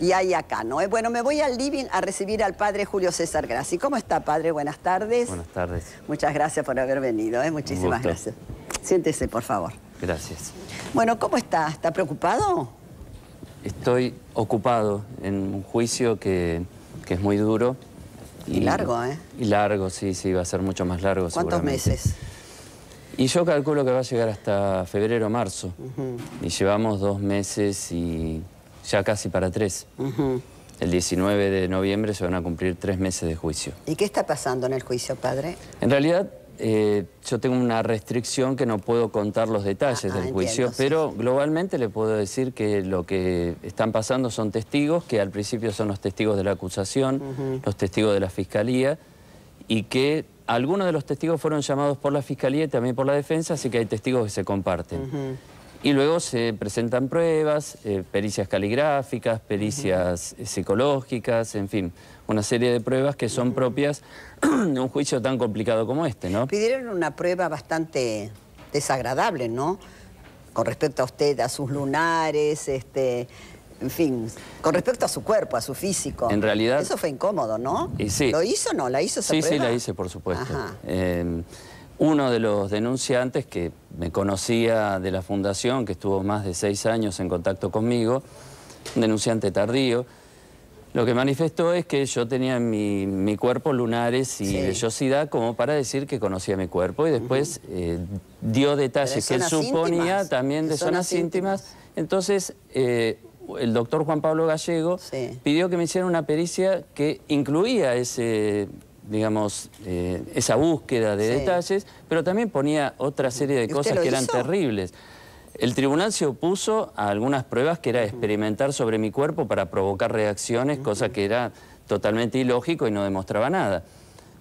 y hay acá, ¿no? Eh, bueno, me voy al living a recibir al padre Julio César Graci. ¿Cómo está, padre? Buenas tardes. Buenas tardes. Muchas gracias por haber venido, ¿eh? Muchísimas gracias. Siéntese, por favor. Gracias. Bueno, ¿cómo está? ¿Está preocupado? Estoy ocupado en un juicio que, es muy duro. Y, largo, ¿eh? Y largo, sí, sí, va a ser mucho más largo ¿Cuántos meses? Y yo calculo que va a llegar hasta febrero o marzo. Y llevamos dos meses y ya casi para tres. El 19 de noviembre se van a cumplir tres meses de juicio. ¿Y qué está pasando en el juicio, padre? En realidad, eh, yo tengo una restricción que no puedo contar los detalles ah, del ah, juicio, pero globalmente le puedo decir que lo que están pasando son testigos, que al principio son los testigos de la acusación, los testigos de la fiscalía, y que algunos de los testigos fueron llamados por la fiscalía y también por la defensa, así que hay testigos que se comparten. Y luego se presentan pruebas, eh, pericias caligráficas, pericias eh, psicológicas, en fin, una serie de pruebas que son propias de un juicio tan complicado como este, ¿no? Pidieron una prueba bastante desagradable, ¿no? Con respecto a usted, a sus lunares, este, en fin, con respecto a su cuerpo, a su físico. En realidad... Eso fue incómodo, ¿no? ¿Lo hizo o no? ¿La hizo esa sí, Sí, sí, la hice, por supuesto. Ajá. Em, uno de los denunciantes que me conocía de la fundación, que estuvo más de seis años en contacto conmigo, un denunciante tardío, lo que manifestó es que yo tenía en mi, cuerpo lunares y vellosidad como para decir que conocía mi cuerpo y después eh, dio detalles que que suponía también de, zonas, íntimas. Entonces, eh, el doctor Juan Pablo Gallego pidió que me hiciera una pericia que incluía ese, digamos, eh, esa búsqueda de detalles, pero también ponía otra serie de cosas que eran terribles. El tribunal se opuso a algunas pruebas que era experimentar sobre mi cuerpo para provocar reacciones, cosa que era totalmente ilógico y no demostraba nada.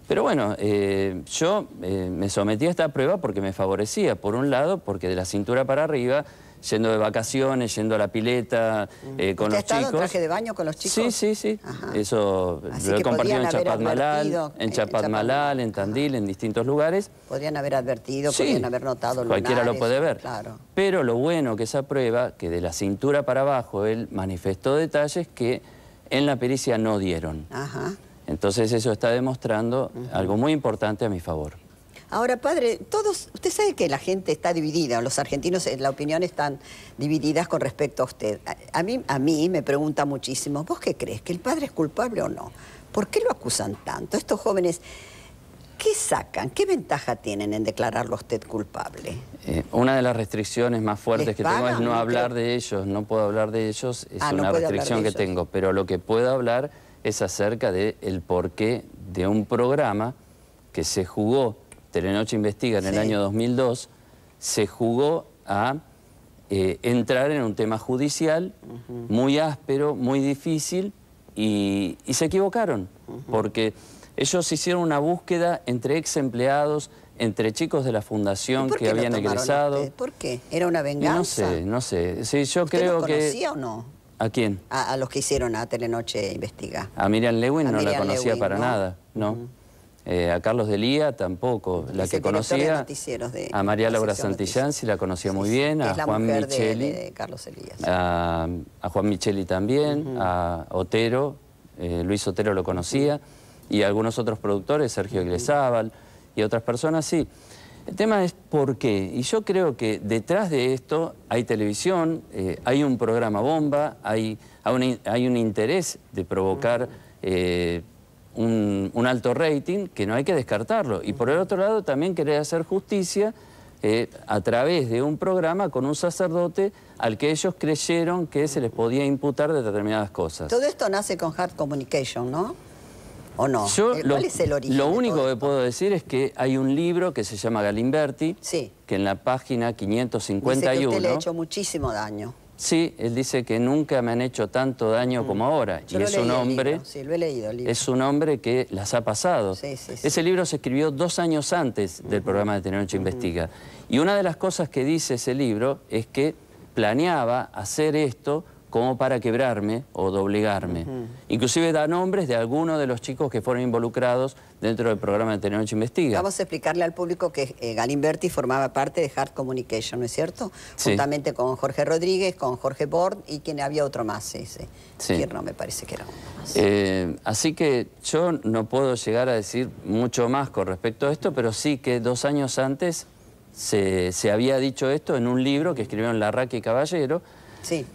Pero bueno, eh, yo eh, me sometí a esta prueba porque me favorecía, por un lado, porque de la cintura para arriba yendo de vacaciones, yendo a la pileta, mm. eh, con los chicos. traje de baño con los chicos? Sí, sí, sí. Eso lo he compartido en Chapadmalal, en en Tandil, en distintos lugares. Podrían haber advertido, podrían haber notado lunares, Cualquiera lo puede ver. Claro. Pero lo bueno que esa prueba, que de la cintura para abajo él manifestó detalles que en la pericia no dieron. Entonces eso está demostrando algo muy importante a mi favor. Ahora, padre, todos, usted sabe que la gente está dividida, los argentinos en eh, la opinión están divididas con respecto a usted. A, mí, a mí me pregunta muchísimo, ¿vos qué crees? ¿Que el padre es culpable o no? ¿Por qué lo acusan tanto? Estos jóvenes, ¿qué sacan? ¿Qué ventaja tienen en declararlo a usted culpable? Eh, una de las restricciones más fuertes que tengo es no hablar de ellos, no puedo hablar de ellos, es ah, una restricción que tengo, pero lo que puedo hablar es acerca del el porqué de un programa que se jugó Telenoche Investiga en el año 2002, se jugó a eh, entrar en un tema judicial muy áspero, muy difícil, y, se equivocaron, porque ellos hicieron una búsqueda entre ex empleados, entre chicos de la fundación que habían egresado. Este? ¿Por qué? ¿Era una venganza? No sé, no sé. yo creo conocía o no? ¿A quién? A, los que hicieron a Telenoche Investiga. A Miriam Lewin no la conocía para nada, ¿no? Eh, a Carlos Lía tampoco, la que conocía. a María Laura Santillán, sí la conocía muy bien, a Juan Micheli. A, Juan Micheli también, a Otero, eh, Luis Otero lo conocía, y algunos otros productores, Sergio Iglesábal y otras personas, sí. El tema es por qué. Y yo creo que detrás de esto hay televisión, eh, hay un programa bomba, hay, un, interés de provocar un, alto rating que no hay que descartarlo. Y por el otro lado también querer hacer justicia eh, a través de un programa con un sacerdote al que ellos creyeron que se les podía imputar determinadas cosas. Todo esto nace con Hard Communication, ¿no? ¿O no? Eh, ¿Cuál lo, es el origen? Lo único que puedo decir es que hay un libro que se llama Galimberti, que en la página 551... Dice usted le ha hecho muchísimo daño. Sí, él dice que nunca me han hecho tanto daño mm. como ahora. y es un hombre. Sí, leído. Es un hombre que las ha pasado. Ese libro se escribió dos años antes del programa de Tener Investiga. Y una de las cosas que dice ese libro es que planeaba hacer esto como para quebrarme o doblegarme. Inclusive da nombres de algunos de los chicos que fueron involucrados dentro del programa de Telenoche Investiga. Vamos a explicarle al público que eh, Galimberti formaba parte de Hard Communication, ¿no es cierto? Sí. Juntamente con Jorge Rodríguez, con Jorge Bord y quien había otro más, ese. Sí. no me parece que era uno más. Eh, así que yo no puedo llegar a decir mucho más con respecto a esto, pero sí que dos años antes se, se había dicho esto en un libro que escribieron Larraque y Caballero, Sí.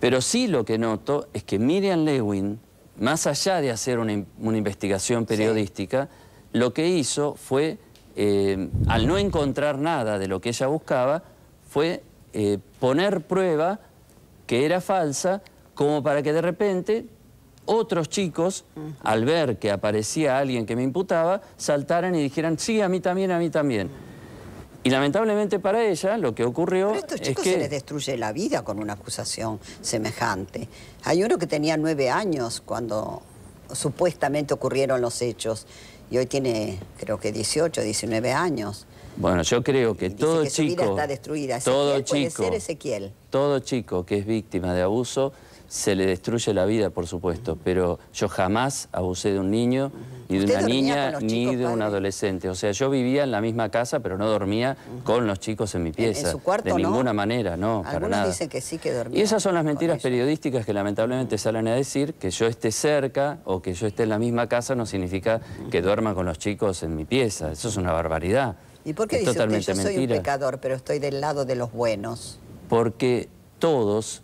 Pero sí lo que noto es que Miriam Lewin, más allá de hacer una, investigación periodística, lo que hizo fue, eh, al no encontrar nada de lo que ella buscaba, fue eh, poner prueba que era falsa, como para que de repente otros chicos, al ver que aparecía alguien que me imputaba, saltaran y dijeran, sí, a mí también, a mí también. Y lamentablemente para ella lo que ocurrió. Pero a estos chicos que... se les destruye la vida con una acusación semejante. Hay uno que tenía nueve años cuando supuestamente ocurrieron los hechos y hoy tiene creo que 18, 19 años. Bueno, yo creo que todo chico. vida está destruida. todo chico. Todo chico que es víctima de abuso se le destruye la vida, por supuesto, pero yo jamás abusé de un niño, ni de una niña, ni de un adolescente. O sea, yo vivía en la misma casa, pero no dormía con los chicos en mi pieza. ¿En, su cuarto, De ninguna manera, no, para nada. dicen que sí que dormía. Y esas son las mentiras periodísticas que lamentablemente salen a decir que yo esté cerca o que yo esté en la misma casa no significa que duerma con los chicos en mi pieza. Eso es una barbaridad. ¿Y por qué yo soy un pecador, pero estoy del lado de los buenos? Porque todos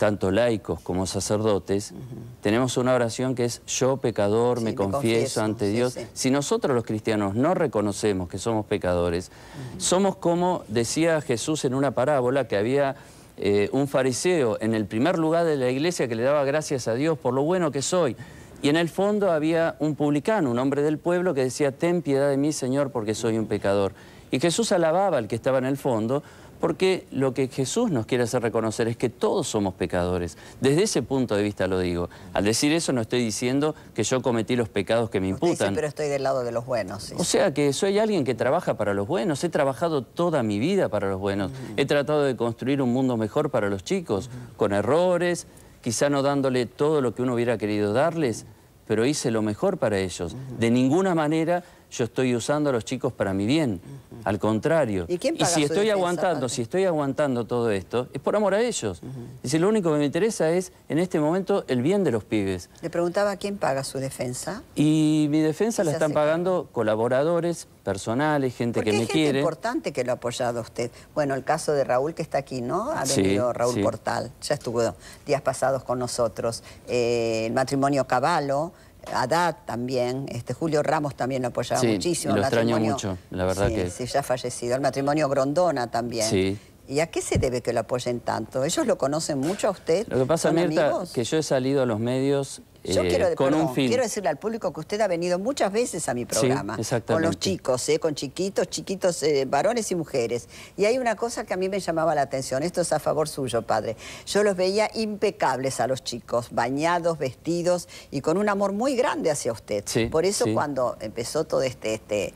tanto laicos como sacerdotes, tenemos una oración que es yo pecador me, confieso, ante Dios. Si nosotros los cristianos no reconocemos que somos pecadores, somos como decía Jesús en una parábola que había eh, un fariseo en el primer lugar de la iglesia que le daba gracias a Dios por lo bueno que soy. Y en el fondo había un publicano, un hombre del pueblo, que decía, ten piedad de mí, Señor, porque soy un pecador. Y Jesús alababa al que estaba en el fondo, porque lo que Jesús nos quiere hacer reconocer es que todos somos pecadores. Desde ese punto de vista lo digo. Al decir eso no estoy diciendo que yo cometí los pecados que me imputan. Sí, pero estoy del lado de los buenos. O sea que soy alguien que trabaja para los buenos. He trabajado toda mi vida para los buenos. He tratado de construir un mundo mejor para los chicos, con errores, quizá no dándole todo lo que uno hubiera querido darles, pero hice lo mejor para ellos. De ninguna manera yo estoy usando a los chicos para mi bien. Al contrario. ¿Y, si estoy aguantando, si estoy aguantando todo esto, es por amor a ellos. y si lo único que me interesa es, en este momento, el bien de los pibes. Le preguntaba quién paga su defensa. Y mi defensa la están pagando colaboradores, personales, gente que me quiere. Es importante que lo ha apoyado usted. Bueno, el caso de Raúl que está aquí, ¿no? Ha venido Raúl Portal, ya estuvo días pasados con nosotros. Eh, el matrimonio Caballo. Adat también, este, Julio Ramos también lo apoyaba sí, muchísimo. Lo extraño mucho, la verdad que... Sí, ya fallecido. El matrimonio Grondona también. Sí. ¿Y a qué se debe que lo apoyen tanto? ¿Ellos lo conocen mucho a usted? Lo que pasa, Mirta, que yo he salido a los medios yo eh, quiero, con un fin. quiero decirle al público que usted ha venido muchas veces a mi programa. con los chicos, eh, con chiquitos, chiquitos, eh, varones y mujeres. Y hay una cosa que a mí me llamaba la atención. Esto es a favor suyo, padre. Yo los veía impecables a los chicos, bañados, vestidos y con un amor muy grande hacia usted. Por eso cuando empezó todo este... este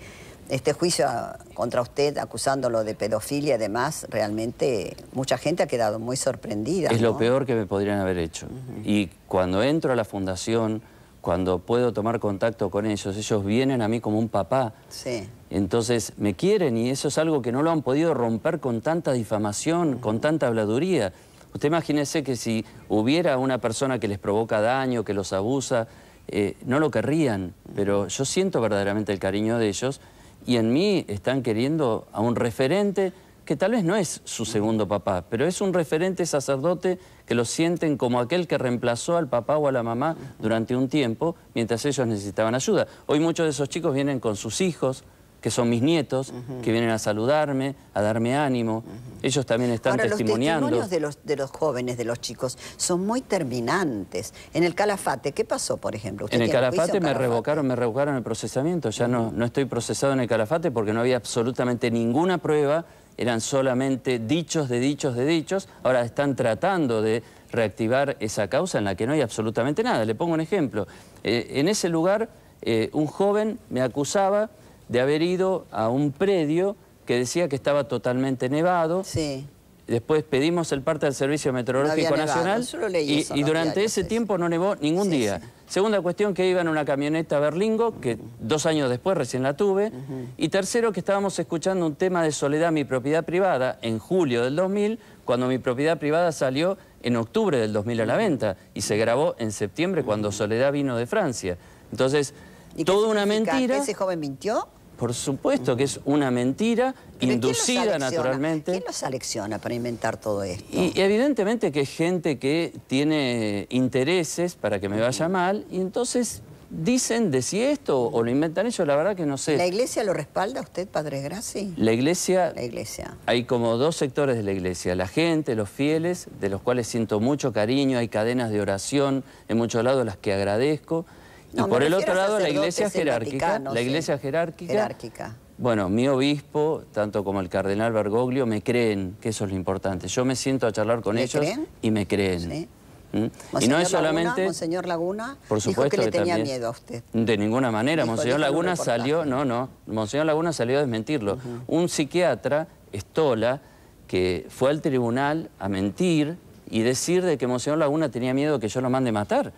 este juicio contra usted acusándolo de pedofilia y demás, realmente mucha gente ha quedado muy sorprendida. Es lo peor que me podrían haber hecho. Y cuando entro a la fundación, cuando puedo tomar contacto con ellos, ellos vienen a mí como un papá. Sí. Entonces me quieren y eso es algo que no lo han podido romper con tanta difamación, con tanta habladuría. Usted imagínese que si hubiera una persona que les provoca daño, que los abusa, eh, no lo querrían, pero yo siento verdaderamente el cariño de ellos y en mí están queriendo a un referente que tal vez no es su segundo papá, pero es un referente sacerdote que lo sienten como aquel que reemplazó al papá o a la mamá durante un tiempo mientras ellos necesitaban ayuda. Hoy muchos de esos chicos vienen con sus hijos, que son mis nietos, que vienen a saludarme, a darme ánimo. Ellos también están testimoniando. Los testimonios de los, de los jóvenes, de los chicos, son muy terminantes. En el Calafate, ¿qué pasó, por ejemplo? en el Calafate me revocaron, me revocaron el procesamiento. Ya no, no estoy procesado en el Calafate porque no había absolutamente ninguna prueba. Eran solamente dichos de dichos de dichos. Ahora están tratando de reactivar esa causa en la que no hay absolutamente nada. Le pongo un ejemplo. Eh, en ese lugar, eh, un joven me acusaba de haber ido a un predio que decía que estaba totalmente nevado. Después pedimos el parte del Servicio Meteorológico Nacional y, durante ese tiempo no nevó ningún día. Segunda cuestión, que iba en una camioneta Berlingo, que dos años después recién la tuve. Y tercero, que estábamos escuchando un tema de Soledad, mi propiedad privada, en julio del 2000, cuando mi propiedad privada salió en octubre del 2000 a la venta y se grabó en septiembre cuando Soledad vino de Francia. Entonces, todo una mentira. ese joven mintió? Por supuesto que es una mentira inducida naturalmente. ¿Quién los selecciona para inventar todo esto? Y, evidentemente que es gente que tiene intereses para que me vaya mal y entonces dicen de si esto o lo inventan ellos, la verdad que no sé. ¿La iglesia lo respalda usted, Padre Graci? La iglesia... La iglesia. Hay como dos sectores de la iglesia, la gente, los fieles, de los cuales siento mucho cariño, hay cadenas de oración en muchos lados las que agradezco y por el otro lado, la iglesia jerárquica. La iglesia jerárquica, Bueno, mi obispo, tanto como el cardenal Bergoglio, me creen que eso es lo importante. Yo me siento a charlar con ellos y me creen. ¿Mm? Y no es solamente... Monseñor Laguna por supuesto que le tenía miedo a usted. De ninguna manera. Monseñor Laguna salió... No, no. Monseñor Laguna salió a desmentirlo. Un psiquiatra, Estola, que fue al tribunal a mentir y decir de que Monseñor Laguna tenía miedo que yo lo mande matar.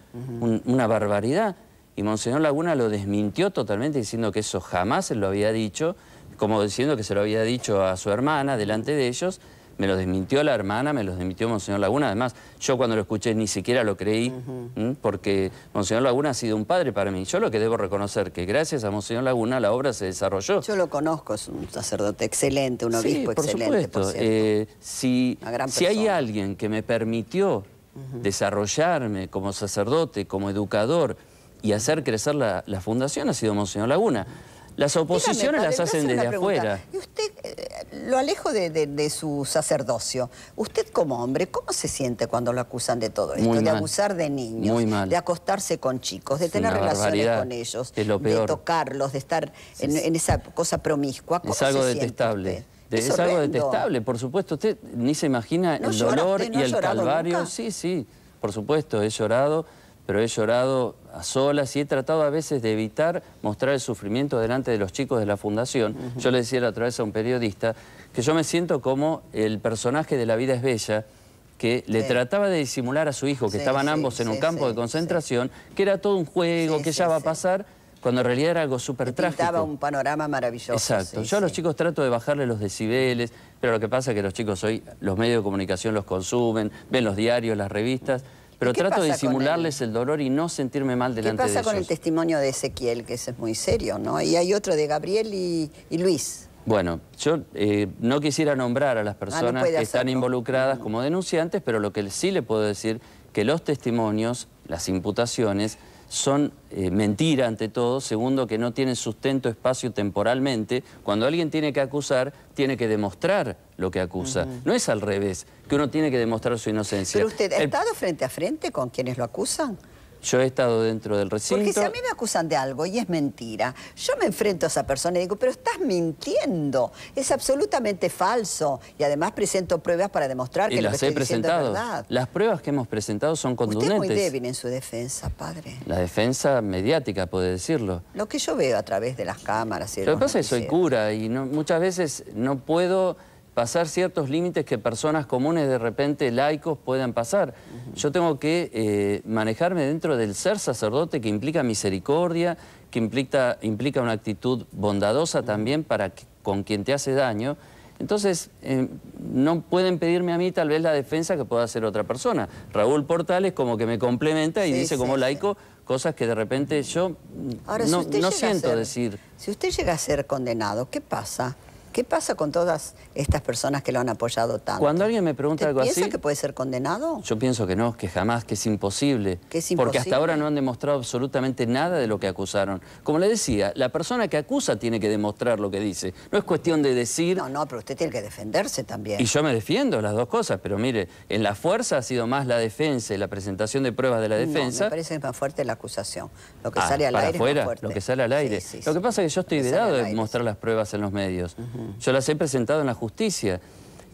una barbaridad y Monseñor Laguna lo desmintió totalmente diciendo que eso jamás se lo había dicho, como diciendo que se lo había dicho a su hermana delante de ellos, me lo desmintió la hermana, me lo desmintió Monseñor Laguna. Además, yo cuando lo escuché ni siquiera lo creí, porque Monseñor Laguna ha sido un padre para mí. Yo lo que debo reconocer que gracias a Monseñor Laguna la obra se desarrolló. Yo lo conozco, es un sacerdote excelente, un obispo excelente. por excelente, supuesto. Eh, si hay alguien que me permitió desarrollarme como sacerdote, como educador, y hacer crecer la, fundación ha sido Monseñor Laguna. Las oposiciones las hacen desde afuera. Y usted, eh, lo alejo de, su sacerdocio, usted como hombre, ¿cómo se siente cuando lo acusan de todo esto? de abusar de niños, de acostarse con chicos, de tener relaciones con ellos, de tocarlos, de estar en, esa cosa promiscua. es algo detestable. es, algo detestable, por supuesto. Usted ni se imagina el dolor y el calvario. Sí, sí, por supuesto, he llorado, pero he llorado a solas y he tratado a veces de evitar mostrar el sufrimiento delante de los chicos de la fundación. Yo le decía la otra vez a un periodista que yo me siento como el personaje de La vida es bella, que le trataba de disimular a su hijo, que estaban ambos en un campo de concentración, que era todo un juego, que ya va a pasar, cuando en realidad era algo súper trágico. estaba un panorama maravilloso. Exacto. Yo a los chicos trato de bajarle los decibeles, pero lo que pasa es que los chicos hoy, los medios de comunicación los consumen, ven los diarios, las revistas... Pero trato de disimularles el... dolor y no sentirme mal delante de ellos. ¿Qué pasa con el testimonio de Ezequiel, que es muy serio, no? Y hay otro de Gabriel y, Luis. Bueno, yo eh, no quisiera nombrar a las ah, personas que están involucradas mm. como denunciantes, pero lo que sí le puedo decir, que los testimonios, las imputaciones, son eh, mentira ante todo, segundo que no tienen sustento espacio temporalmente. Cuando alguien tiene que acusar, tiene que demostrar lo que acusa. No es al revés, que uno tiene que demostrar su inocencia. Pero usted ha eh, estado frente a frente con quienes lo acusan. Yo he estado dentro del recinto. Porque si a mí me acusan de algo y es mentira, yo me enfrento a esa persona y digo, pero estás mintiendo, es absolutamente falso. Y además presento pruebas para demostrar que las lo que he estoy presentado. es verdad. Las pruebas que hemos presentado son contundentes. Usted es muy débil en su defensa, padre. La defensa mediática, puede decirlo. Lo que yo veo a través de las cámaras. Y lo que pasa es que soy cura y no, muchas veces no puedo pasar ciertos límites que personas comunes, de repente laicos, puedan pasar. Yo tengo que eh, manejarme dentro del ser sacerdote que implica misericordia, que implica, implica una actitud bondadosa también para con quien te hace daño. Entonces, eh, no pueden pedirme a mí tal vez la defensa que pueda hacer otra persona. Raúl Portales como que me complementa y dice como laico cosas que de repente yo no, siento decir. Si usted llega a ser condenado, ¿qué pasa? ¿Qué pasa con todas estas personas que lo han apoyado tanto? Cuando alguien me pregunta algo algo piensa que puede ser condenado? Yo pienso que no, que jamás, que es imposible. Que es Porque hasta ahora no han demostrado absolutamente nada de lo que acusaron. Como le decía, la persona que acusa tiene que demostrar lo que dice. No es cuestión de decir... No, no, pero usted tiene que defenderse también. Y yo me defiendo las dos cosas, pero mire, en la fuerza ha sido más la defensa y la presentación de pruebas de la defensa... No, me parece más fuerte la acusación. Lo que ah, sale al aire es fuerte. Lo que sale al aire. lo que pasa es que yo estoy vedado de mostrar las pruebas en los medios. Yo las he presentado en la justicia.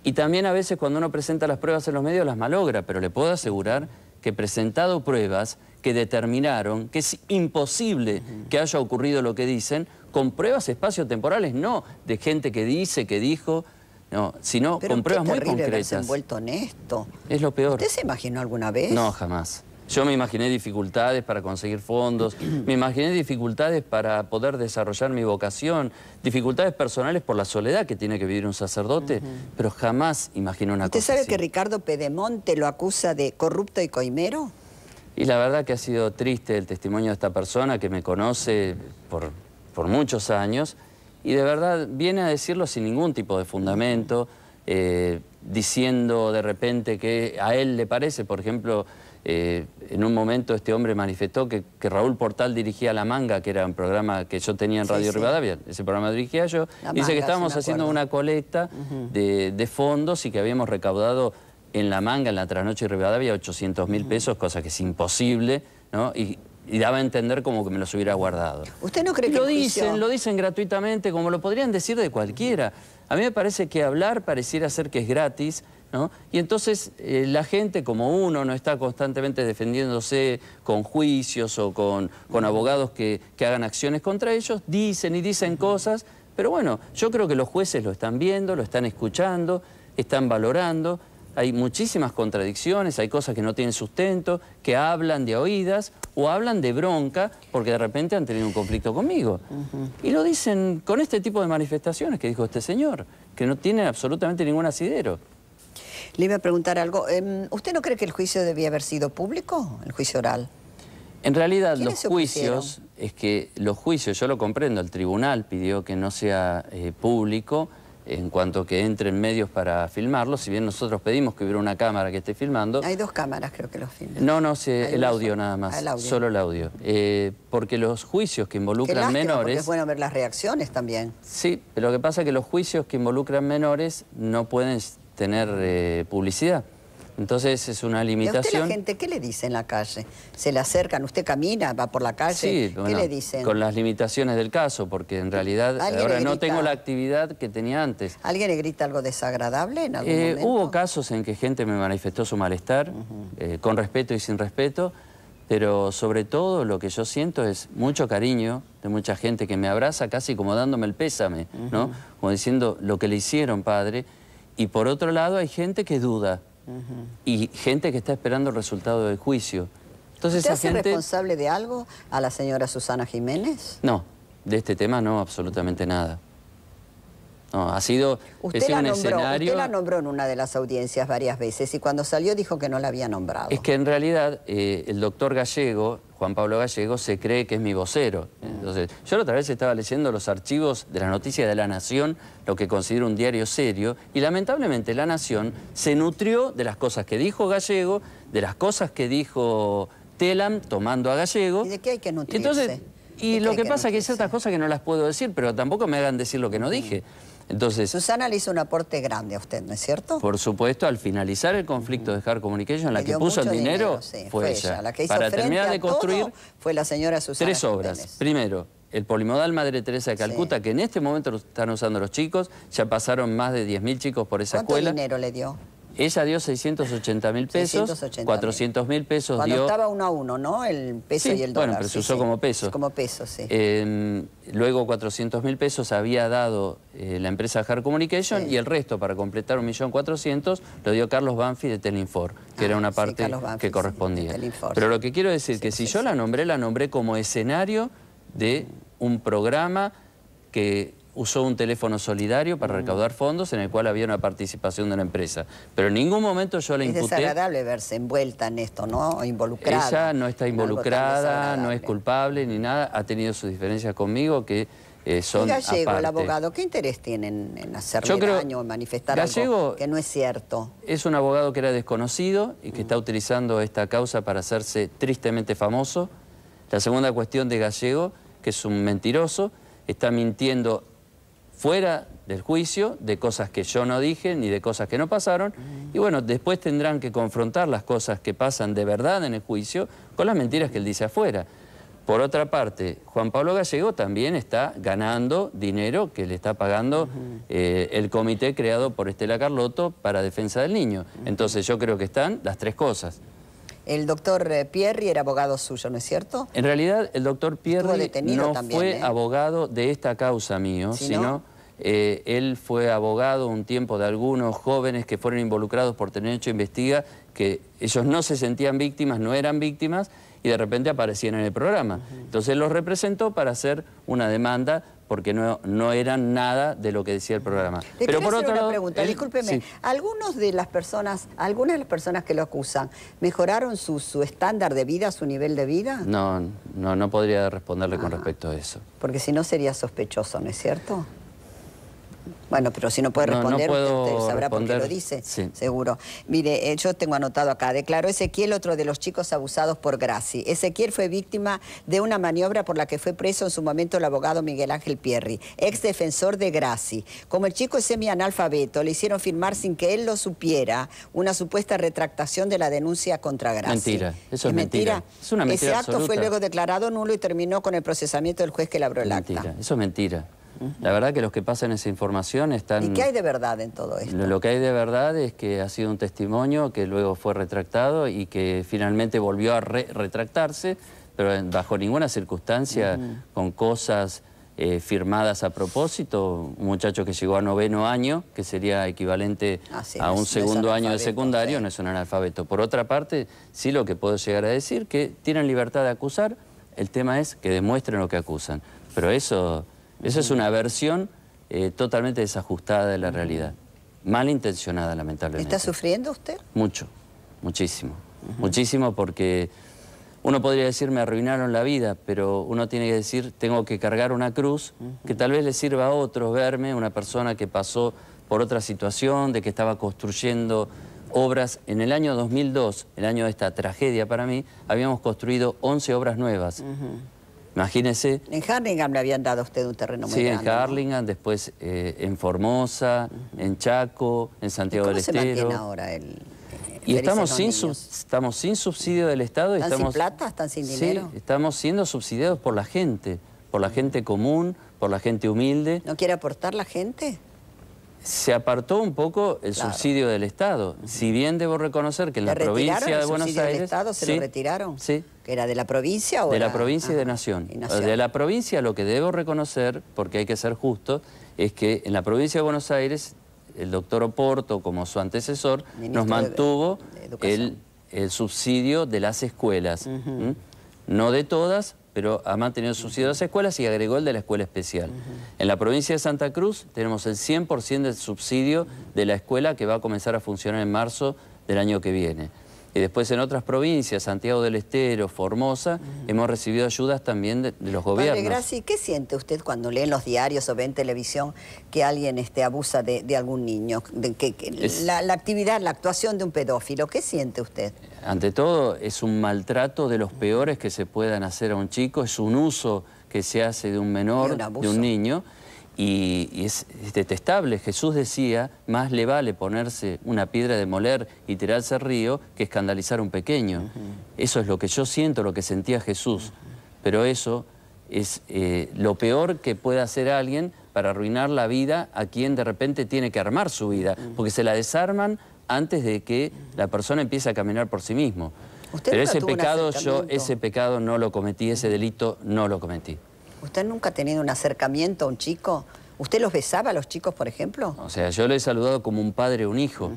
Y también a veces cuando uno presenta las pruebas en los medios las malogra, pero le puedo asegurar que he presentado pruebas que determinaron que es imposible que haya ocurrido lo que dicen, con pruebas temporales no de gente que dice, que dijo, no, sino con pruebas muy concretas. Pero envuelto en esto. Es lo peor. ¿Usted se imaginó alguna vez? No, jamás. Yo me imaginé dificultades para conseguir fondos, me imaginé dificultades para poder desarrollar mi vocación, dificultades personales por la soledad que tiene que vivir un sacerdote, pero jamás imaginé una cosa ¿Usted sabe que Ricardo Pedemonte lo acusa de corrupto y coimero? Y la verdad que ha sido triste el testimonio de esta persona que me conoce por, por muchos años y de verdad viene a decirlo sin ningún tipo de fundamento, eh, diciendo de repente que a él le parece, por ejemplo, eh, en un momento este hombre manifestó que, Raúl Portal dirigía La Manga, que era un programa que yo tenía en Radio Rivadavia, ese programa dirigía yo, dice que estábamos haciendo una colecta de, fondos y que habíamos recaudado en La Manga, en la trasnoche Rivadavia, 800 mil pesos, cosa que es imposible, Y, daba a entender como que me los hubiera guardado. ¿Usted no cree que lo dicen? Lo dicen gratuitamente, como lo podrían decir de cualquiera. A mí me parece que hablar pareciera ser que es gratis, y entonces eh, la gente, como uno no está constantemente defendiéndose con juicios o con, abogados que, hagan acciones contra ellos, dicen y dicen cosas, pero bueno, yo creo que los jueces lo están viendo, lo están escuchando, están valorando, hay muchísimas contradicciones, hay cosas que no tienen sustento, que hablan de oídas o hablan de bronca porque de repente han tenido un conflicto conmigo. Y lo dicen con este tipo de manifestaciones que dijo este señor, que no tiene absolutamente ningún asidero. Le iba a preguntar algo. Em, ¿Usted no cree que el juicio debía haber sido público, el juicio oral? En realidad los juicios, es que los juicios, yo lo comprendo, el tribunal pidió que no sea eh, público en cuanto que entren medios para filmarlo, si bien nosotros pedimos que hubiera una cámara que esté filmando. Hay dos cámaras creo que los filman. No, no, ah, el audio nada más, solo el audio. Eh, porque los juicios que involucran menores... es bueno ver las reacciones también. Sí, pero lo que pasa es que los juicios que involucran menores no pueden tener eh, publicidad. Entonces es una limitación. ¿Y la gente qué le dice en la calle? ¿Se le acercan? ¿Usted camina? ¿Va por la calle? Sí, ¿Qué le dicen? Con las limitaciones del caso, porque en realidad ahora no tengo la actividad que tenía antes. ¿Alguien le grita algo desagradable en algún eh, momento? Hubo casos en que gente me manifestó su malestar, eh, con respeto y sin respeto, pero sobre todo lo que yo siento es mucho cariño de mucha gente que me abraza casi como dándome el pésame, ¿no? Como diciendo lo que le hicieron, padre y por otro lado hay gente que duda y gente que está esperando el resultado del juicio. Entonces, ¿Usted responsable de algo a la señora Susana Jiménez? No, de este tema no, absolutamente nada. No, ha sido, usted la nombró, escenario... Usted la nombró en una de las audiencias varias veces y cuando salió dijo que no la había nombrado. Es que en realidad eh, el doctor Gallego, Juan Pablo Gallego, se cree que es mi vocero. Entonces, yo la otra vez estaba leyendo los archivos de la noticia de La Nación, lo que considero un diario serio, y lamentablemente La Nación se nutrió de las cosas que dijo Gallego, de las cosas que dijo Telam tomando a Gallego. ¿Y de qué hay que nutrirse? Entonces, y, lo que, pasa es que hay ciertas cosas que no las puedo decir, pero tampoco me hagan decir lo que no dije. Entonces, Susana le hizo un aporte grande a usted, ¿no es cierto? Por supuesto, al finalizar el conflicto de Hard Communication, la que puso el dinero, fue, ella. La que hizo Para terminar de construir, fue la señora Susana. Tres obras. Primero, el polimodal Madre Teresa de Calcuta, que en este momento lo están usando los chicos, ya pasaron más de 10.000 chicos por esa escuela. ¿Cuánto dinero le dio? Ella dio 680 mil pesos, 400 mil pesos Cuando estaba uno a uno, ¿no? El peso y el dólar. bueno, pero se usó como peso. Como peso, sí. Em, luego 400 mil pesos había dado eh, la empresa Hard Communication y el resto, para completar 1.400.000, lo dio Carlos Banfi de Telinfor, que era ah, una parte que correspondía. pero lo que quiero decir es que si yo la nombré, la nombré como escenario de un programa que usó un teléfono solidario para recaudar fondos en el cual había una participación de una empresa. Pero en ningún momento yo la imputé... Es desagradable verse envuelta en esto, ¿no? Involucrada. Ella no está involucrada, no es culpable ni nada. Ha tenido sus diferencias conmigo que eh, son Gallego, el abogado, ¿qué interés tiene en hacerle daño, en manifestar Gallego algo que no es cierto? Es un abogado que era desconocido y que está utilizando esta causa para hacerse tristemente famoso. La segunda cuestión de Gallego, que es un mentiroso, está mintiendo fuera del juicio de cosas que yo no dije ni de cosas que no pasaron. Y bueno, después tendrán que confrontar las cosas que pasan de verdad en el juicio con las mentiras que él dice afuera. Por otra parte, Juan Pablo Gallego también está ganando dinero que le está pagando eh, el comité creado por Estela Carlotto para defensa del niño. Entonces yo creo que están las tres cosas. El doctor eh, Pierri era abogado suyo, ¿no es cierto? En realidad el doctor Pierri no fue ¿eh? abogado de esta causa mío, sino... Eh, él fue abogado un tiempo de algunos jóvenes que fueron involucrados por tener hecho investiga, que ellos no se sentían víctimas, no eran víctimas, y de repente aparecían en el programa. Entonces él los representó para hacer una demanda porque no, no eran nada de lo que decía el programa. Pero por hacer pregunta, discúlpeme. Algunos de las personas, algunas de las personas que lo acusan, ¿mejoraron su, estándar de vida, su nivel de vida? No, no, no podría responderle con ah. respecto a eso. Porque si no sería sospechoso, ¿no es cierto? Bueno, pero si no puede responder, usted, sabrá por qué lo dice, seguro. Mire, eh, yo tengo anotado acá, declaró Ezequiel otro de los chicos abusados por Graci. Ezequiel fue víctima de una maniobra por la que fue preso en su momento el abogado Miguel Ángel Pierri, ex defensor de Graci. Como el chico es semianalfabeto, le hicieron firmar sin que él lo supiera una supuesta retractación de la denuncia contra Graci. Mentira, eso es, mentira. Ese acto fue luego declarado nulo y terminó con el procesamiento del juez que labró el acto. Mentira, eso es mentira. La verdad que los que pasan esa información están... ¿Y qué hay de verdad en todo esto? Lo, que hay de verdad es que ha sido un testimonio que luego fue retractado y que finalmente volvió a retractarse, pero bajo ninguna circunstancia, con cosas eh, firmadas a propósito. Un muchacho que llegó a noveno año, que sería equivalente a un segundo año de secundario, no es un analfabeto. Por otra parte, sí lo que puedo llegar a decir, que tienen libertad de acusar, el tema es que demuestren lo que acusan. Pero eso esa es una versión eh, totalmente desajustada de la realidad. Malintencionada, lamentablemente. ¿Está sufriendo usted? Mucho, muchísimo. Muchísimo porque uno podría decir me arruinaron la vida, pero uno tiene que decir tengo que cargar una cruz que tal vez le sirva a otros verme, una persona que pasó por otra situación, de que estaba construyendo obras. En el año 2002, el año de esta tragedia para mí, habíamos construido 11 obras nuevas. Imagínese. En Harlingham le habían dado a usted un terreno muy sí, en Harlingham, después eh, en Formosa, en Chaco, en Santiago del Estero. se ahora el...? Eh, y estamos sin, subsidio del Estado. ¿Están y estamos, sin plata? ¿Están sin dinero? Sí, estamos siendo subsidiados por la gente, por la mm. gente común, por la gente humilde. ¿No quiere aportar la gente? se apartó un poco el subsidio del Estado. Si bien debo reconocer que en la provincia de Buenos Aires... Del Estado, ¿Se lo retiraron? Sí. ¿Que era de la provincia o De la, provincia y de ah, Nación. De la provincia lo que debo reconocer, porque hay que ser justo, es que en la provincia de Buenos Aires el doctor Oporto, como su antecesor, nos mantuvo el, subsidio de las escuelas. No de todas, pero ha mantenido subsidio de las escuelas y agregó el de la escuela especial. En la provincia de Santa Cruz tenemos el 100% del subsidio de la escuela que va a comenzar a funcionar en marzo del año que viene. Y después en otras provincias, Santiago del Estero, Formosa, hemos recibido ayudas también de, los gobiernos. Padre Graci, ¿qué siente usted cuando lee en los diarios o ve en televisión que alguien este, abusa de, algún niño? De, que, la, actividad, la actuación de un pedófilo, ¿qué siente usted? Ante todo, es un maltrato de los peores que se puedan hacer a un chico, es un uso que se hace de un menor, de un niño... Y, es, detestable. Jesús decía, más le vale ponerse una piedra de moler y tirarse al río que escandalizar a un pequeño. Eso es lo que yo siento, lo que sentía Jesús. Pero eso es eh, lo peor que puede hacer alguien para arruinar la vida a quien de repente tiene que armar su vida, porque se la desarman antes de que la persona empiece a caminar por sí mismo. Pero ese pecado yo, ese pecado no lo cometí, ese delito no lo cometí. ¿Usted nunca ha tenido un acercamiento a un chico? ¿Usted los besaba a los chicos, por ejemplo? O sea, yo le he saludado como un padre o un hijo,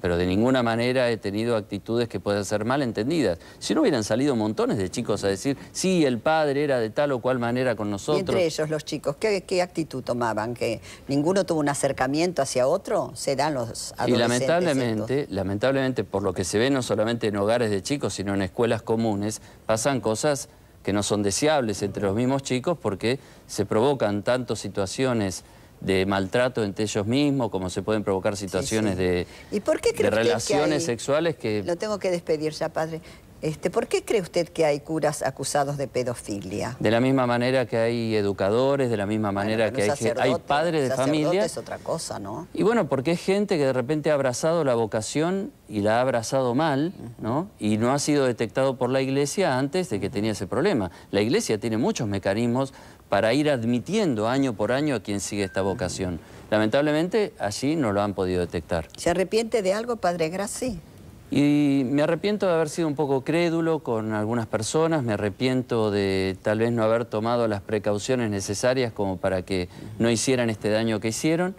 pero de ninguna manera he tenido actitudes que puedan ser mal entendidas. Si no hubieran salido montones de chicos a decir, sí, el padre era de tal o cual manera con nosotros. ¿Y entre ellos los chicos, ¿qué, actitud tomaban? ¿Que ninguno tuvo un acercamiento hacia otro? ¿Se dan los adolescentes? Y lamentablemente, lamentablemente, por lo que se ve no solamente en hogares de chicos, sino en escuelas comunes, pasan cosas que no son deseables entre los mismos chicos porque se provocan tanto situaciones de maltrato entre ellos mismos, como se pueden provocar situaciones de, ¿Y por qué relaciones sexuales que... Lo tengo que despedir ya, padre. Este, ¿Por qué cree usted que hay curas acusados de pedofilia? De la misma manera que hay educadores, de la misma manera que hay, padres de familia. es otra cosa, ¿no? Y bueno, porque es gente que de repente ha abrazado la vocación y la ha abrazado mal, ¿no? Y no ha sido detectado por la iglesia antes de que tenía ese problema. La iglesia tiene muchos mecanismos para ir admitiendo año por año a quien sigue esta vocación. Lamentablemente, allí no lo han podido detectar. ¿Se arrepiente de algo, Padre Graci? Y me arrepiento de haber sido un poco crédulo con algunas personas, me arrepiento de tal vez no haber tomado las precauciones necesarias como para que no hicieran este daño que hicieron,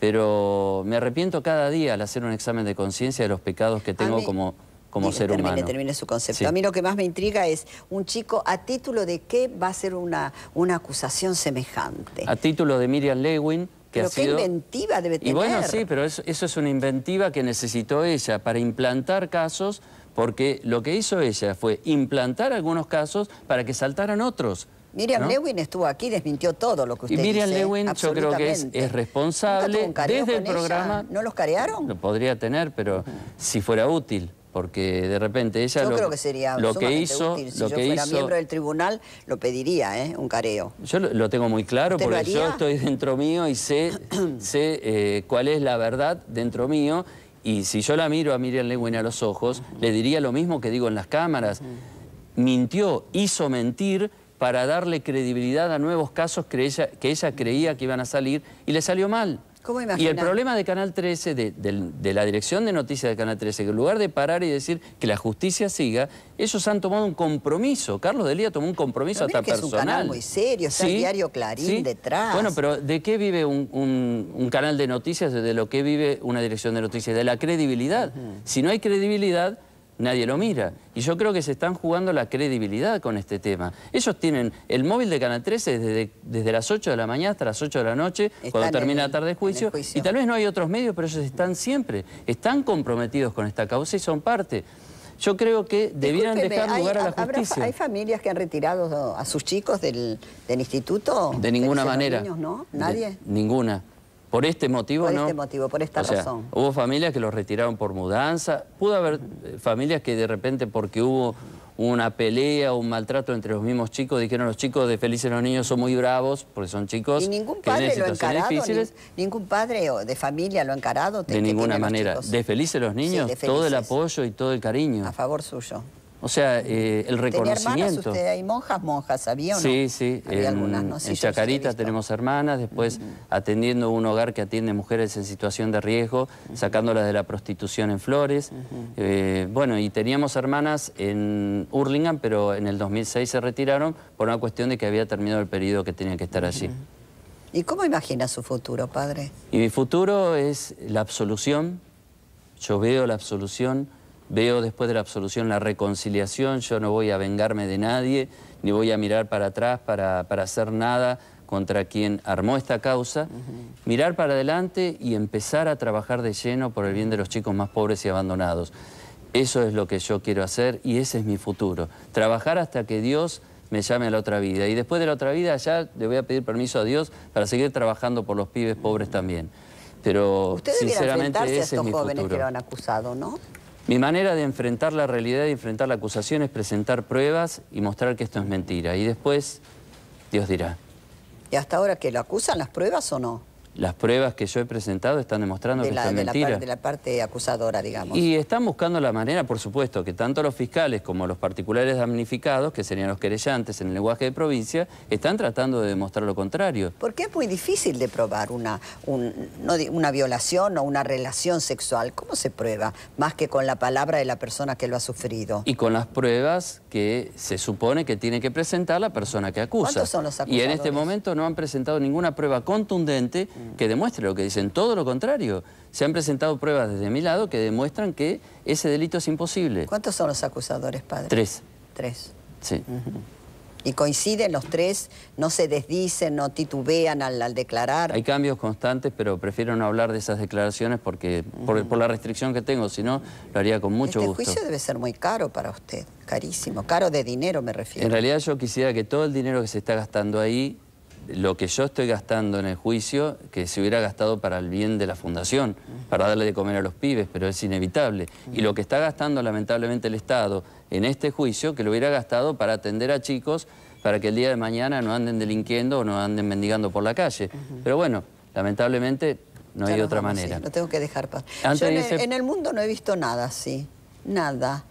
pero me arrepiento cada día al hacer un examen de conciencia de los pecados que tengo como, como ser humano. Termine su concepto. A mí lo que más me intriga es un chico a título de qué va a ser una, una acusación semejante. A título de Miriam Lewin, pero qué inventiva debe tener. Y bueno, sí, pero eso, es una inventiva que necesitó ella para implantar casos, porque lo que hizo ella fue implantar algunos casos para que saltaran otros. Miriam Lewin estuvo aquí, desmintió todo lo que usted y Miriam Lewin yo creo que es, responsable desde el programa. ¿No los carearon? Lo podría tener, pero si fuera útil porque de repente ella yo lo, creo que sería lo que hizo útil. si yo fuera miembro del tribunal lo pediría ¿eh? un careo yo lo, tengo muy claro porque yo estoy dentro mío y sé sé eh, cuál es la verdad dentro mío y si yo la miro a Miriam Lewin a los ojos le diría lo mismo que digo en las cámaras mintió hizo mentir para darle credibilidad a nuevos casos que ella, que ella creía que iban a salir y le salió mal y el problema de Canal 13, de, la dirección de noticias de Canal 13, que en lugar de parar y decir que la justicia siga, ellos han tomado un compromiso. Carlos Delía tomó un compromiso hasta que personal. Es un canal muy serio, está el diario Clarín detrás. Bueno, pero ¿de qué vive un, canal de noticias? De lo que vive una dirección de noticias, de la credibilidad. Si no hay credibilidad, nadie lo mira. Y yo creo que se están jugando la credibilidad con este tema. Ellos tienen el móvil de Canal 13 desde, desde las 8 de la mañana hasta las 8 de la noche, cuando termina la tarde de juicio, y tal vez no hay otros medios, pero ellos están siempre, están comprometidos con esta causa y son parte. Yo creo que debieran dejar lugar a la justicia. ¿Hay familias que han retirado a sus chicos del, del instituto? De ninguna manera. ¿no? ¿Nadie? ninguna. ¿Por este motivo no? Por este motivo, por este esta razón. hubo familias que los retiraron por mudanza, pudo haber eh, familias que de repente porque hubo una pelea o un maltrato entre los mismos chicos, dijeron los chicos de Felices los Niños son muy bravos porque son chicos y ningún padre lo lo encarado, ningún padre de familia lo ha encarado. De ninguna manera. De Felices los Niños, todo el apoyo y todo el cariño. A favor suyo. O sea, eh, el reconocimiento. hermanas usted? ¿Hay monjas, monjas? ¿Había o no? Sí, sí. en, Chacarita tenemos hermanas, después atendiendo un hogar que atiende mujeres en situación de riesgo, sacándolas de la prostitución en Flores. Eh, bueno, y teníamos hermanas en Hurlingham, pero en el 2006 se retiraron por una cuestión de que había terminado el periodo que tenía que estar allí. ¿Y cómo imagina su futuro, padre? Y mi futuro es la absolución. Yo veo la absolución Veo después de la absolución la reconciliación, yo no voy a vengarme de nadie, ni voy a mirar para atrás para, hacer nada contra quien armó esta causa, mirar para adelante y empezar a trabajar de lleno por el bien de los chicos más pobres y abandonados. Eso es lo que yo quiero hacer y ese es mi futuro. Trabajar hasta que Dios me llame a la otra vida. Y después de la otra vida ya le voy a pedir permiso a Dios para seguir trabajando por los pibes pobres también. Pero Usted sinceramente ese es mi jóvenes futuro. que lo han acusado, ¿no? Mi manera de enfrentar la realidad y enfrentar la acusación es presentar pruebas y mostrar que esto es mentira. Y después, Dios dirá. ¿Y hasta ahora que lo acusan las pruebas o no? Las pruebas que yo he presentado están demostrando que la, es de La de la parte acusadora, digamos. Y están buscando la manera, por supuesto, que tanto los fiscales como los particulares damnificados, que serían los querellantes en el lenguaje de provincia, están tratando de demostrar lo contrario. Porque es muy difícil de probar una, una violación o una relación sexual. ¿Cómo se prueba? Más que con la palabra de la persona que lo ha sufrido. Y con las pruebas que se supone que tiene que presentar la persona que acusa. ¿Cuántos son los acusadores? Y en este momento no han presentado ninguna prueba contundente mm que demuestre lo que dicen. Todo lo contrario. Se han presentado pruebas desde mi lado que demuestran que ese delito es imposible. ¿Cuántos son los acusadores, padre? Tres. Tres. Sí. Y coinciden los tres, no se desdicen, no titubean al, declarar. Hay cambios constantes, pero prefiero no hablar de esas declaraciones porque por, la restricción que tengo, si no, lo haría con mucho este gusto. Este juicio debe ser muy caro para usted, carísimo, caro de dinero me refiero. En realidad yo quisiera que todo el dinero que se está gastando ahí lo que yo estoy gastando en el juicio, que se hubiera gastado para el bien de la fundación, para darle de comer a los pibes, pero es inevitable. Y lo que está gastando lamentablemente el Estado en este juicio, que lo hubiera gastado para atender a chicos, para que el día de mañana no anden delinquiendo o no anden mendigando por la calle. Pero bueno, lamentablemente no hay otra manera. lo tengo que dejar. Yo en, en el mundo no he visto nada así, nada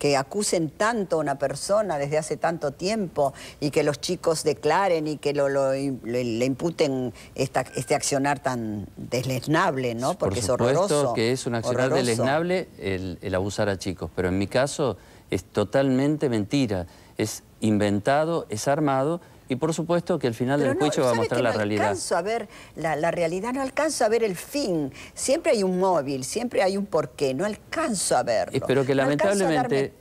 que acusen tanto a una persona desde hace tanto tiempo y que los chicos declaren y que lo, le, imputen este accionar tan desleznable, ¿no? Porque Por supuesto que es un accionar desleznable el, el abusar a chicos, pero en mi caso es totalmente mentira, es inventado, es armado y por supuesto que el final del juicio va a mostrar la realidad. No alcanzo a ver la, realidad, no alcanzo a ver el fin. Siempre hay un móvil, siempre hay un porqué, no alcanzo a verlo. Pero que lamentablemente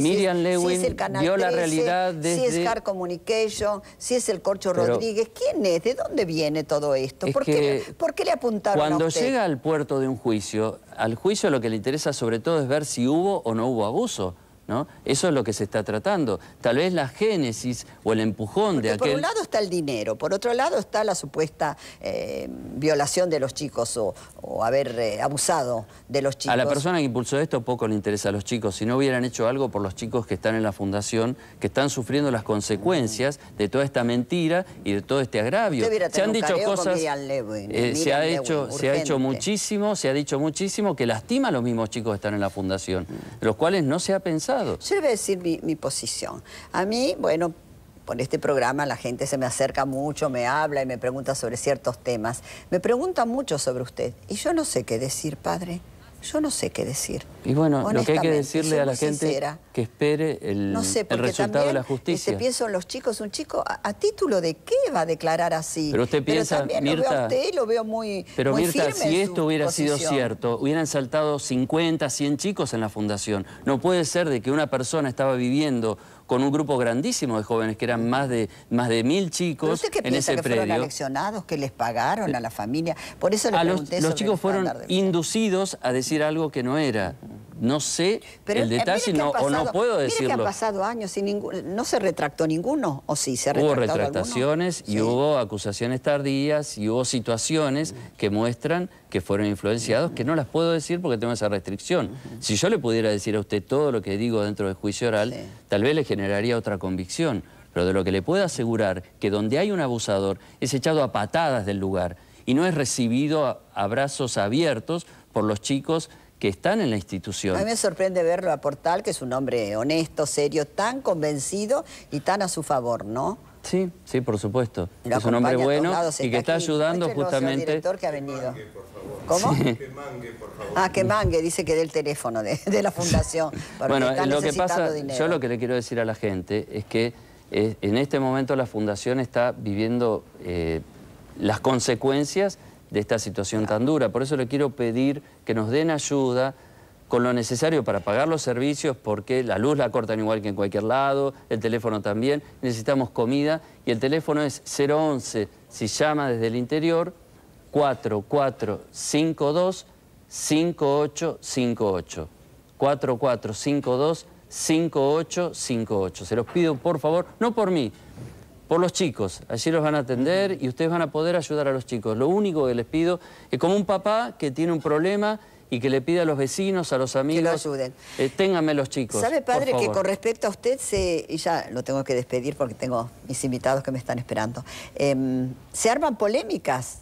Miriam si, Lewin vio la realidad de Si es Car Communication, si es el Corcho Rodríguez, ¿quién es? ¿De dónde viene todo esto? ¿Por, qué, le apuntaron cuando a usted? llega al puerto de un juicio, al juicio lo que le interesa sobre todo es ver si hubo o no hubo abuso. Eso es lo que se está tratando. Tal vez la génesis o el empujón de aquel... Por un lado está el dinero, por otro lado está la supuesta eh, violación de los chicos o, haber eh, abusado de los chicos. A la persona que impulsó esto poco le interesa a los chicos. Si no hubieran hecho algo por los chicos que están en la fundación, que están sufriendo las consecuencias mm. de toda esta mentira y de todo este agravio. Se han dicho cosas... Eh, se, ha hecho, se ha hecho muchísimo, se ha dicho muchísimo que lastima a los mismos chicos que están en la fundación, mm. los cuales no se ha pensado yo le voy a decir mi, mi posición. A mí, bueno, por este programa la gente se me acerca mucho, me habla y me pregunta sobre ciertos temas. Me pregunta mucho sobre usted y yo no sé qué decir, padre. Yo no sé qué decir. Y bueno, lo que hay que decirle a la gente es que espere el, el resultado de la este, justicia. No sé, pienso en los chicos, un chico, a, título de qué va a declarar así? Pero usted piensa, Mirta, lo veo muy Pero Mirta, si esto hubiera sido cierto, hubieran saltado 50, 100 chicos en la fundación. No puede ser de que una persona estaba viviendo con un grupo grandísimo de jóvenes, que eran más de, más de mil chicos en que fueron aleccionados, que les pagaron eh, a la familia? Por eso le los, los chicos fueron inducidos a decir algo que no era no sé el eh, detalle no, o no puedo decirlo. pasado años y no se retractó ninguno, o sí se Hubo retractaciones y hubo acusaciones tardías y hubo situaciones que muestran que fueron influenciados, que no las puedo decir porque tengo esa restricción. Si yo le pudiera decir a usted todo lo que digo dentro del juicio oral, tal vez le generaría otra convicción. Pero de lo que le puedo asegurar, que donde hay un abusador es echado a patadas del lugar y no es recibido abrazos a brazos abiertos por los chicos que están en la institución. A mí me sorprende verlo a Portal, que es un hombre honesto, serio, tan convencido y tan a su favor, ¿no? Sí, sí, por supuesto. es un hombre bueno y que está, ayudando justamente... director que ha venido. ¿Cómo? Que mangue, por favor. Ah, que mangue, dice que del el teléfono de, la fundación. bueno, lo que pasa, yo lo que le quiero decir a la gente es que eh, en este momento la fundación está viviendo eh, las consecuencias de esta situación tan dura. Por eso le quiero pedir que nos den ayuda con lo necesario para pagar los servicios, porque la luz la cortan igual que en cualquier lado, el teléfono también, necesitamos comida y el teléfono es 011, si llama desde el interior, 4452 5858. 4452 5858. Se los pido por favor, no por mí, por los chicos. Allí los van a atender y ustedes van a poder ayudar a los chicos. Lo único que les pido es como un papá que tiene un problema y que le pide a los vecinos, a los amigos... ayuden. Eh, ténganme los chicos, ¿Sabe, padre, que con respecto a usted se... Y ya lo tengo que despedir porque tengo mis invitados que me están esperando. Em, se arman polémicas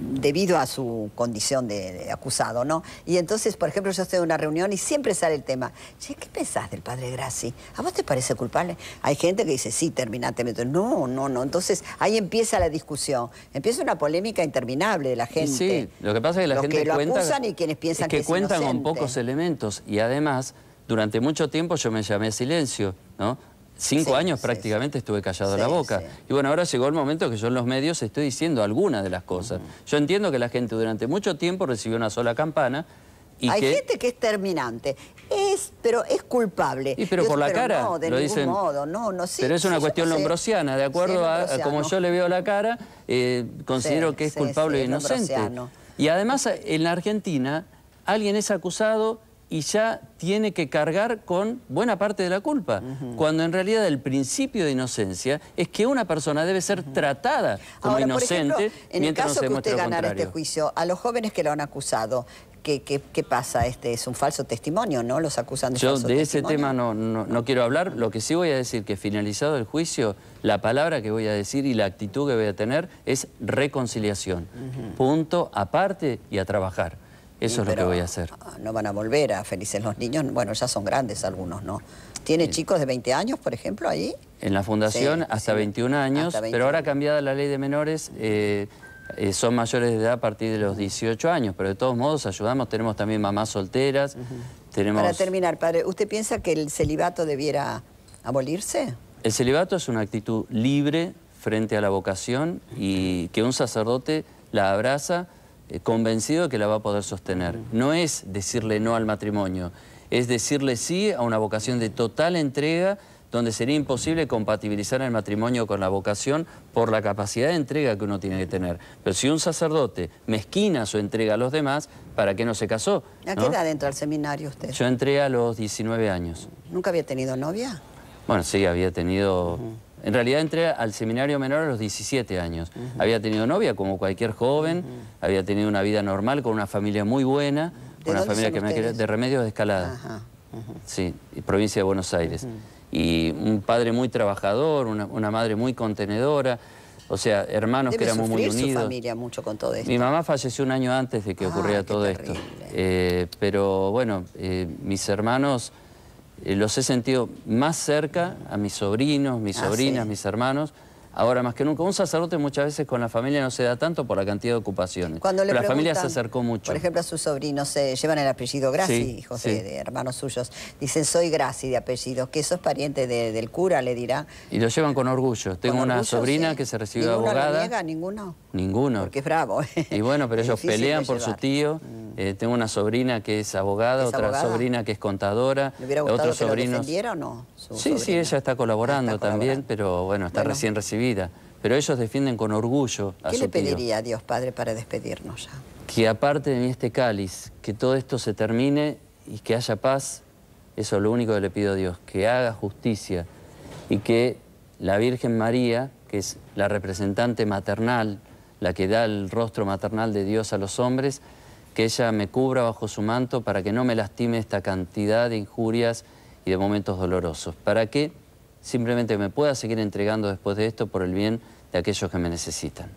debido a su condición de, acusado, ¿no? Y entonces, por ejemplo, yo estoy en una reunión y siempre sale el tema, ¿qué pensás del padre Graci? ¿A vos te parece culpable? Hay gente que dice, sí, terminate, no, no, no. Entonces, ahí empieza la discusión, empieza una polémica interminable de la gente. Sí, lo que pasa es que la gente que lo acusan y quienes piensan es que, que cuentan con pocos elementos y además, durante mucho tiempo yo me llamé silencio, ¿no? Cinco años prácticamente estuve callado la boca. Y bueno, ahora llegó el momento que yo en los medios estoy diciendo algunas de las cosas. Yo entiendo que la gente durante mucho tiempo recibió una sola campana. Hay gente que es terminante, es, pero es culpable. pero por la cara, lo dicen. pero es una cuestión lombrosiana, de acuerdo a, como yo le veo la cara, eh, considero que es culpable e inocente. Y además en la Argentina alguien es acusado y ya tiene que cargar con buena parte de la culpa, cuando en realidad el principio de inocencia es que una persona debe ser tratada como inocente. Por en caso se que usted este juicio, a los jóvenes que lo han acusado, ¿Qué, ¿Qué, pasa? Este es un falso testimonio, ¿no? Los acusan de Yo de ese tema no, no, quiero hablar. Lo que sí voy a decir que finalizado el juicio, la palabra que voy a decir y la actitud que voy a tener es reconciliación. Punto, aparte y a trabajar. Eso es lo que voy a hacer. Ah, no van a volver a felices los niños. Bueno, ya son grandes algunos, ¿no? ¿Tiene chicos de 20 años, por ejemplo, ahí? En la fundación hasta 21 años, pero ahora cambiada la ley de menores, eh, eh, son mayores de edad a partir de los 18 años, pero de todos modos ayudamos, tenemos también mamás solteras, tenemos... Para terminar, padre, ¿usted piensa que el celibato debiera abolirse? El celibato es una actitud libre frente a la vocación y que un sacerdote la abraza eh, convencido de que la va a poder sostener. No es decirle no al matrimonio, es decirle sí a una vocación de total entrega donde sería imposible compatibilizar el matrimonio con la vocación por la capacidad de entrega que uno tiene que tener. Pero si un sacerdote mezquina su entrega a los demás, ¿para qué no se casó? ¿A qué edad al seminario usted? Yo entré a los 19 años. ¿Nunca había tenido novia? Bueno, sí, había tenido... En realidad entré al seminario menor a los 17 años. Había tenido novia como cualquier joven, había tenido una vida normal con una familia muy buena, con una familia que ustedes? me de Remedios de Escalada. Sí, provincia de Buenos Aires. Y un padre muy trabajador, una, madre muy contenedora. O sea, hermanos que éramos muy unidos. Su familia mucho con todo esto. Mi mamá falleció un año antes de que ocurría ah, ocurriera todo esto. Eh, pero bueno, eh, mis hermanos eh, los he sentido más cerca a mis sobrinos, mis ah, sobrinas, mis hermanos, ahora más que nunca. Un sacerdote muchas veces con la familia no se da tanto por la cantidad de ocupaciones. Cuando la familia se acercó mucho. Por ejemplo, a sus sobrinos se llevan el apellido Graci, hijos De, hermanos suyos. Dicen, soy Graci de apellido, que es pariente del cura, le dirá. Y lo llevan con orgullo. Tengo una sobrina que se recibió ¿Ninguno abogada. Niega, ¿Ninguno Ninguno. Porque es bravo. Eh. Y bueno, pero ellos pelean por su tío. Mm. Eh, tengo una sobrina que es abogada, otra sobrina que es contadora. ¿Le hubiera gustado otros que sobrinos... lo defendiera o no? sí, sí, ella está colaborando, ah, también, pero bueno, está recién recibida pero ellos defienden con orgullo a ¿Qué le pediría a Dios Padre para despedirnos ya? Que aparte de mí este cáliz, que todo esto se termine y que haya paz, eso es lo único que le pido a Dios, que haga justicia y que la Virgen María, que es la representante maternal, la que da el rostro maternal de Dios a los hombres, que ella me cubra bajo su manto para que no me lastime esta cantidad de injurias y de momentos dolorosos. ¿Para qué? simplemente me pueda seguir entregando después de esto por el bien de aquellos que me necesitan.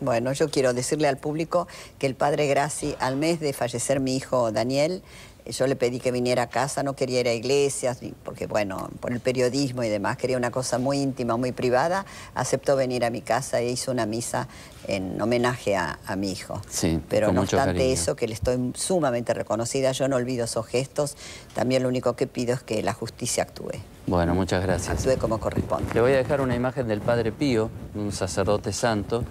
Bueno, yo quiero decirle al público que el padre Graci, al mes de fallecer mi hijo Daniel, yo le pedí que viniera a casa, no quería ir a iglesias, porque bueno, por el periodismo y demás, quería una cosa muy íntima, muy privada. Aceptó venir a mi casa e hizo una misa en homenaje a, mi hijo. Sí, Pero no obstante eso, que le estoy sumamente reconocida, yo no olvido esos gestos. También lo único que pido es que la justicia actúe. Bueno, muchas gracias. Actúe como corresponde. Le voy a dejar una imagen del Padre Pío, un sacerdote santo,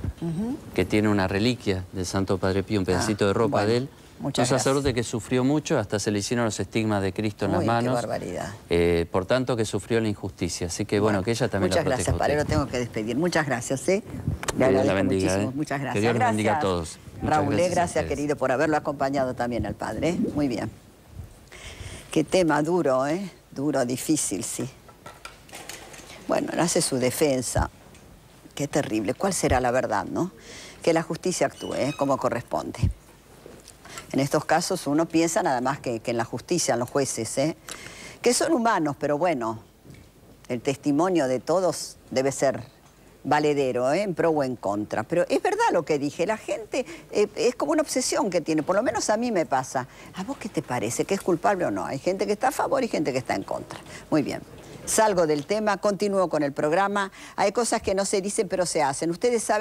que tiene una reliquia del Santo Padre Pío, un pedacito de ah, ropa de él Muchas un sacerdote que sufrió mucho, hasta se le hicieron los estigmas de Cristo en las manos. Qué barbaridad. Eh, por tanto, que sufrió la injusticia. Así que bueno, que ella también Muchas gracias, gracias, Lo tengo que despedir. Muchas gracias, ¿eh? la bendiga. Muchas gracias. Que Dios ¿eh? gracias. bendiga a todos. Raúl, gracias, querido por haberlo acompañado también al padre. ¿eh? Muy bien. Qué tema duro, ¿eh? Duro, difícil, sí. Bueno, hace su defensa. Qué terrible. ¿Cuál será la verdad, no? Que la justicia actúe como corresponde. En estos casos uno piensa nada más que, en la justicia, en los jueces, ¿eh? que son humanos, pero bueno, el testimonio de todos debe ser valedero, ¿eh? en pro o en contra. Pero es verdad lo que dije, la gente eh, es como una obsesión que tiene, por lo menos a mí me pasa. ¿A vos qué te parece? ¿Que es culpable o no? Hay gente que está a favor y gente que está en contra. Muy bien. Salgo del tema, continúo con el programa. Hay cosas que no se dicen pero se hacen. Ustedes saben